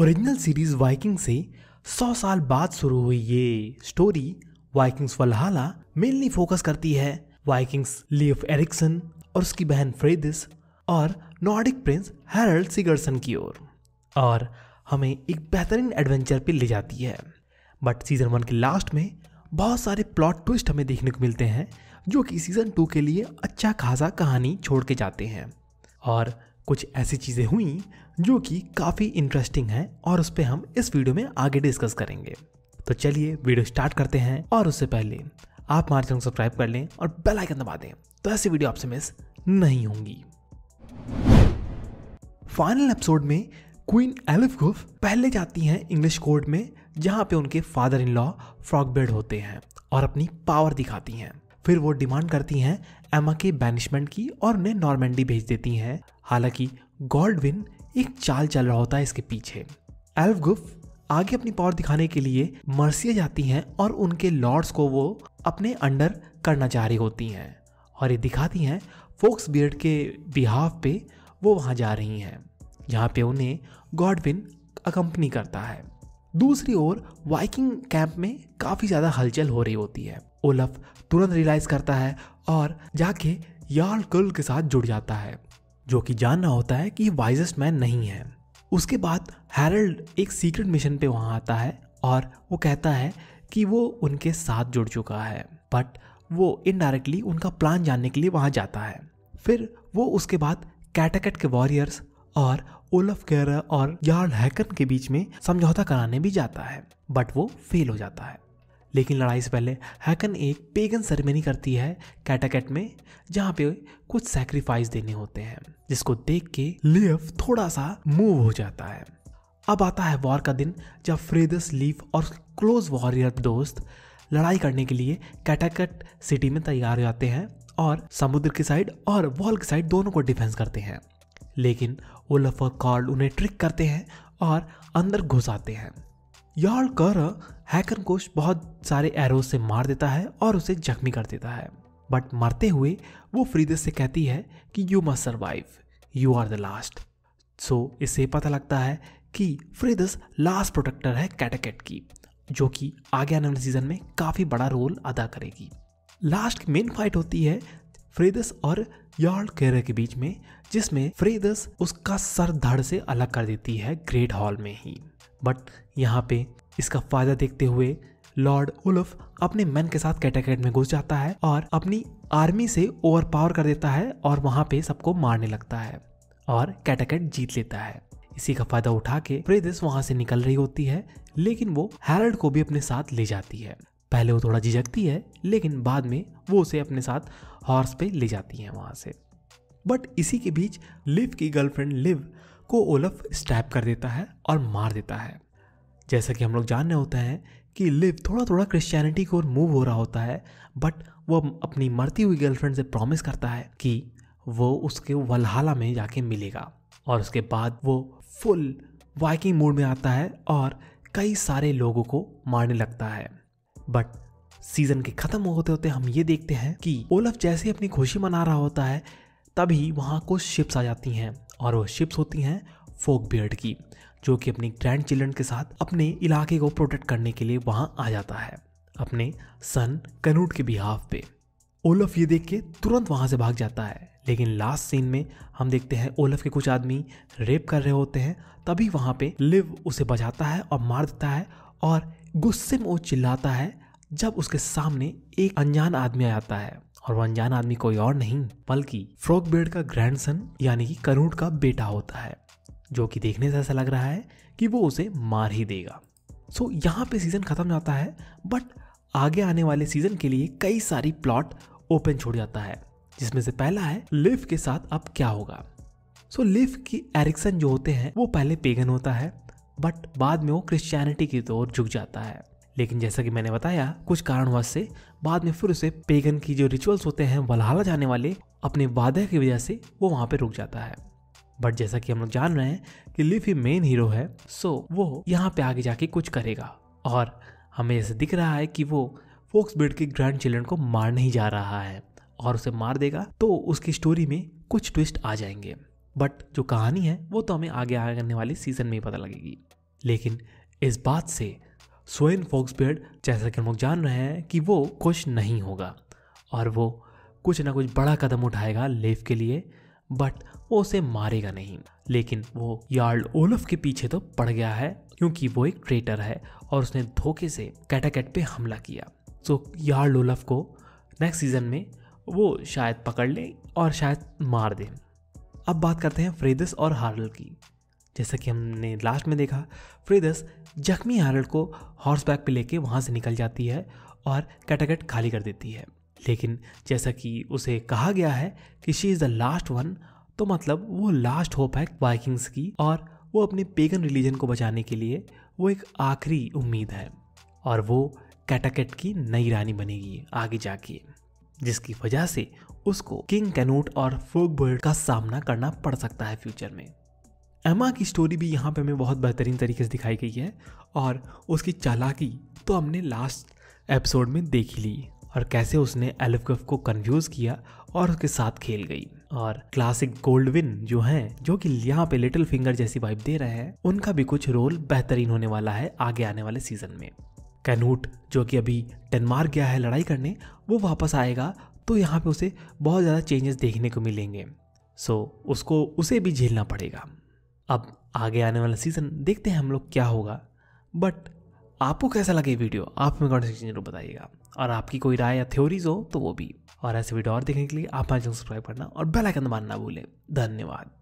original series Viking से 100 साल बाद शुरू हुई ये story Vikings Valhalla mainly focus करती है वाइकिंग्स लियोफ एरिक्सन और उसकी बहन फ्रेडिस और नॉर्डिक प्रिंस हेरल्ड सिगर्सन की ओर और, और हमें एक बेहतरीन एडवेंचर पे ले जाती है बट सीज़न वन के लास्ट में बहुत सारे प्लॉट ट्विस्ट हमें देखने को मिलते हैं जो कि सीज़न टू के लिए अच्छा खासा कहानी छोड़ के जाते हैं और कुछ ऐसी चीज़ें हुई जो कि काफ़ी इंटरेस्टिंग हैं और उस पर हम इस वीडियो में आगे डिस्कस करेंगे तो चलिए वीडियो स्टार्ट करते हैं और उससे पहले आप हमारे चैनल सब्सक्राइब कर लें और बेल आइकन दबा दें तो ऐसी वीडियो आपसे मिस नहीं होंगी फाइनल एपिसोड में क्वीन एलिफ गुफ पहले जाती हैं इंग्लिश कोर्ट में जहां पे उनके father in law Forkbeard होते हैं और अपनी पावर दिखाती हैं फिर वो डिमांड करती हैं एमा के बैनिशमेंट की और उन्हें नॉर्मेंडी भेज देती हैं हालांकि गॉल्डविन एक चाल चल रहा होता है इसके पीछे एल्फगुफ आगे अपनी पावर दिखाने के लिए मर्सिया जाती हैं और उनके लॉर्ड्स को वो अपने अंडर करना चाह रही होती हैं और ये दिखाती हैं फोक्स बियर्ड के बिहाफ पे वो वहाँ जा रही हैं यहाँ पे उन्हें गॉडविन अकम्पनी करता है दूसरी ओर वाइकिंग कैंप में काफ़ी ज़्यादा हलचल हो रही होती है ओलफ तुरंत रियलाइज करता है और जाके यार्ल कर्ल के साथ जुड़ जाता है जो कि जानना होता है कि ये वाइजेस्ट मैन नहीं है उसके बाद हैरल्ड एक सीक्रेट मिशन पे वहाँ आता है और वो कहता है कि वो उनके साथ जुड़ चुका है बट वो इनडायरेक्टली उनका प्लान जानने के लिए वहाँ जाता है फिर वो उसके बाद कैटाकेट के वॉरियर्स और ओलफ कैर और यार्ल हैकन के बीच में समझौता कराने भी जाता है बट वो फेल हो जाता है लेकिन लड़ाई से पहले हैकन एक पेगन सेरेमनी करती है कैटाकेट में जहाँ पे कुछ सेक्रीफाइस देने होते हैं जिसको देख के लिफ थोड़ा सा मूव हो जाता है अब आता है वॉर का दिन जब फ्रेदस लीफ और क्लोज वॉरियर दोस्त लड़ाई करने के लिए कैटाकट सिटी में तैयार हो जाते हैं और समुद्र की साइड और वॉल की साइड दोनों को डिफेंस करते हैं लेकिन ओलफ और कॉर्ड उन्हें ट्रिक करते हैं और अंदर घुसाते हैं याल कर हैकर कोश बहुत सारे एरो से मार देता है और उसे जख्मी कर देता है बट मरते हुए वो फ्रीदस से कहती है कि you must survive you are the last so इससे पता लगता है कि फ्रीदस लास्ट प्रोटेक्टर है कैटाकेट की जो कि आगे आने वाले सीजन में काफ़ी बड़ा रोल अदा करेगी लास्ट मेन फाइट होती है फ्रेदस और यार्ल केर के बीच में जिसमें फ्रेदस उसका सर धड़ से अलग कर देती है ग्रेट हॉल में ही बट यहाँ पे इसका फायदा देखते हुए लॉर्ड उल्फ अपने मैन के साथ कैटाकेट में घुस जाता है और अपनी आर्मी से ओवरपावर कर देता है और वहां पे सबको मारने लगता है और कैटाकेट जीत लेता है इसी का फायदा उठा के प्रेदिस वहां से निकल रही होती है लेकिन वो हैरल्ड को भी अपने साथ ले जाती है पहले वो थोड़ा झिझकती है लेकिन बाद में वो उसे अपने साथ हॉर्स पे ले जाती है वहां से बट इसी के बीच लिव की गर्लफ्रेंड लिव को ओलफ स्टैप कर देता है और मार देता है जैसा कि हम लोग जानने होते हैं कि लिव थोड़ा थोड़ा क्रिश्चियनिटी की ओर मूव हो रहा होता है बट वह अपनी मरती हुई गर्लफ्रेंड से प्रॉमिस करता है कि वो उसके वलहाला में जाके मिलेगा और उसके बाद वो फुल वाइकिंग मूड में आता है और कई सारे लोगों को मारने लगता है बट सीजन के ख़त्म होते होते हम ये देखते हैं कि ओलफ जैसे अपनी खुशी मना रहा होता है तभी वहाँ कुछ शिप्स आ जाती हैं और वो शिप्स होती हैं फोक बियर्ड की जो कि अपनी ग्रैंड चिल्ड्रन के साथ अपने इलाके को प्रोटेक्ट करने के लिए वहाँ आ जाता है अपने सन कनूट के बिहाफ पे ओलफ ये देख के तुरंत वहाँ से भाग जाता है लेकिन लास्ट सीन में हम देखते हैं ओलफ के कुछ आदमी रेप कर रहे होते हैं तभी वहाँ पे लिव उसे बजाता है और मार देता है और गुस्से में वो चिल्लाता है जब उसके सामने एक अनजान आदमी आ जाता है और वो अनजान आदमी कोई और नहीं बल्कि फ्रॉक बेड का ग्रैंड सन यानी कि करूट का बेटा होता है जो कि देखने से ऐसा लग रहा है कि वो उसे मार ही देगा सो so, यहाँ पे सीज़न ख़त्म जाता है बट आगे आने वाले सीज़न के लिए कई सारी प्लॉट ओपन छोड़ जाता है जिसमें से पहला है लिफ के साथ अब क्या होगा सो so, लिफ की एरिक्सन जो होते हैं वो पहले पेगन होता है बट बाद में वो क्रिश्चियनिटी की ओर झुक जाता है लेकिन जैसा कि मैंने बताया कुछ कारणवश से बाद में फिर उसे पेगन की जो रिचुअल्स होते हैं वलहाला जाने वाले अपने वादे की वजह से वो वहाँ पर रुक जाता है बट जैसा कि हम लोग जान रहे हैं कि लिफ ही मेन हीरो है सो वो यहाँ पे आगे जाके कुछ करेगा और हमें ऐसे दिख रहा है कि वो फोक्स ब्रिड के ग्रैंड चिल्ड्रन को मारने ही जा रहा है और उसे मार देगा तो उसकी स्टोरी में कुछ ट्विस्ट आ जाएंगे बट जो कहानी है वो तो हमें आगे आने करने वाले सीजन में ही पता लगेगी लेकिन इस बात से सोइन फॉक्सबेड जैसा कि हम लोग जान रहे हैं कि वो खुश नहीं होगा और वो कुछ ना कुछ बड़ा कदम उठाएगा लेफ के लिए बट वो उसे मारेगा नहीं लेकिन वो यार्ड ओलफ के पीछे तो पड़ गया है क्योंकि वो एक ट्रेटर है और उसने धोखे से कैटाकेट पे हमला किया सो तो यार्ड ओलफ को नेक्स्ट सीजन में वो शायद पकड़ ले और शायद मार दे अब बात करते हैं फ्रेदस और हार्ल की जैसा कि हमने लास्ट में देखा फ्रीदस जख्मी हैरल्ड को हॉर्सबैक पे लेके वहाँ से निकल जाती है और कैटागट खाली कर देती है लेकिन जैसा कि उसे कहा गया है कि she is the last one तो मतलब वो लास्ट होप है वाइकिंग्स की और वो अपने पेगन रिलीजन को बचाने के लिए वो एक आखिरी उम्मीद है और वो कैटाकेट की नई रानी बनेगी आगे जाके जिसकी वजह से उसको किंग कैनूट और फोक का सामना करना पड़ सकता है फ्यूचर में एमा की स्टोरी भी यहाँ पे हमें बहुत बेहतरीन तरीके से दिखाई गई है और उसकी चालाकी तो हमने लास्ट एपिसोड में देख ही ली और कैसे उसने एलफगफ को कन्फ्यूज किया और उसके साथ खेल गई और क्लासिक गोल्डविन जो हैं जो कि यहाँ पे लिटिल फिंगर जैसी वाइब दे रहे हैं उनका भी कुछ रोल बेहतरीन होने वाला है आगे आने वाले सीजन में कैनूट जो कि अभी डेनमार्क गया है लड़ाई करने वो वापस आएगा तो यहाँ पे उसे बहुत ज़्यादा चेंजेस देखने को मिलेंगे सो उसको उसे भी झेलना पड़ेगा अब आगे आने वाला सीज़न देखते हैं हम लोग क्या होगा बट आपको कैसा लगे वीडियो आप हमें कमेंट सेक्शन जरूर बताइएगा और आपकी कोई राय या थ्योरीज हो तो वो भी और ऐसे वीडियो और देखने के लिए आप हमारे चैनल सब्सक्राइब करना और बेल आइकन दबाना ना भूलें धन्यवाद